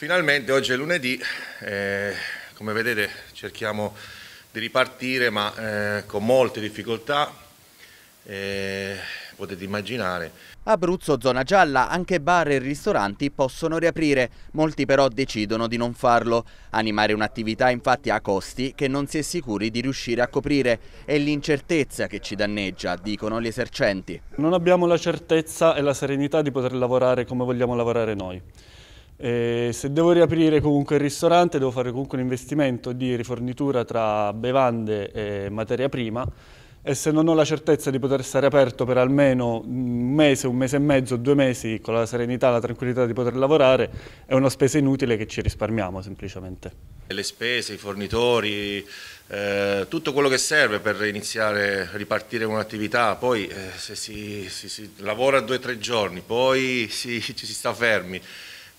Finalmente oggi è lunedì, eh, come vedete cerchiamo di ripartire ma eh, con molte difficoltà, eh, potete immaginare. Abruzzo, zona gialla, anche bar e ristoranti possono riaprire, molti però decidono di non farlo. Animare un'attività infatti ha costi che non si è sicuri di riuscire a coprire. È l'incertezza che ci danneggia, dicono gli esercenti. Non abbiamo la certezza e la serenità di poter lavorare come vogliamo lavorare noi. E eh, se devo riaprire comunque il ristorante devo fare comunque un investimento di rifornitura tra bevande e materia prima e se non ho la certezza di poter stare aperto per almeno un mese, un mese e mezzo, due mesi, con la serenità, la tranquillità di poter lavorare, è una spesa inutile che ci risparmiamo semplicemente. Le spese, i fornitori, eh, tutto quello che serve per iniziare a ripartire un'attività, poi eh, se si, si, si, lavora due o tre giorni, poi ci si sta fermi,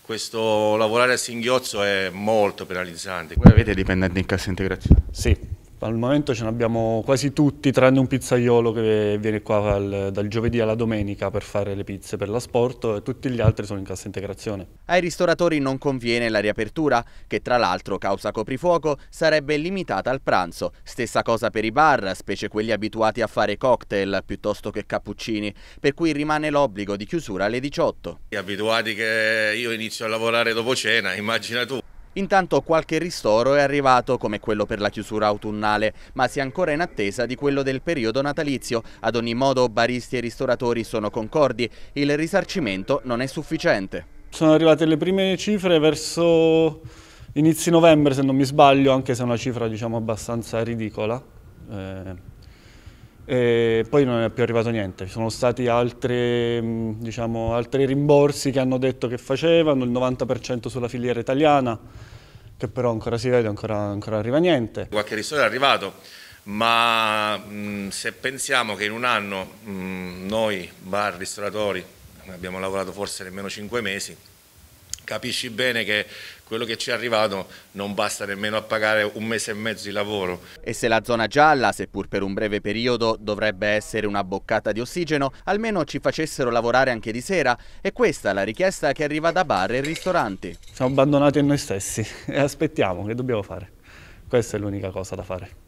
questo lavorare a singhiozzo è molto penalizzante. Voi avete dipendenti in cassa integrazione? Sì, al momento ce ne abbiamo quasi tutti, tranne un pizzaiolo che viene qua al, dal giovedì alla domenica per fare le pizze per l'asporto e tutti gli altri sono in cassa integrazione. Ai ristoratori non conviene la riapertura, che tra l'altro causa coprifuoco, sarebbe limitata al pranzo. Stessa cosa per i bar, specie quelli abituati a fare cocktail piuttosto che cappuccini, per cui rimane l'obbligo di chiusura alle 18. Abituati che io inizio a lavorare dopo cena, immagina tu. Intanto qualche ristoro è arrivato come quello per la chiusura autunnale, ma si è ancora in attesa di quello del periodo natalizio. Ad ogni modo baristi e ristoratori sono concordi, il risarcimento non è sufficiente. Sono arrivate le prime cifre verso inizi novembre se non mi sbaglio, anche se è una cifra diciamo abbastanza ridicola. Eh e poi non è più arrivato niente. Ci sono stati altri, mm, diciamo, altri rimborsi che hanno detto che facevano, il 90% sulla filiera italiana, che però ancora si vede, ancora, ancora arriva niente. Qualche ristoro è arrivato, ma mh, mm, se pensiamo che in un anno mh, mm, noi, bar, ristoratori, abbiamo lavorato forse nemmeno 5 mesi, capisci bene che quello che ci è arrivato non basta nemmeno a pagare un mese e mezzo di lavoro. E se la zona gialla, seppur per un breve periodo, dovrebbe essere una boccata di ossigeno, almeno ci facessero lavorare anche di sera. E questa è la richiesta che arriva da bar e ristoranti. Siamo abbandonati a noi stessi e aspettiamo, che dobbiamo fare? Questa è l'unica cosa da fare.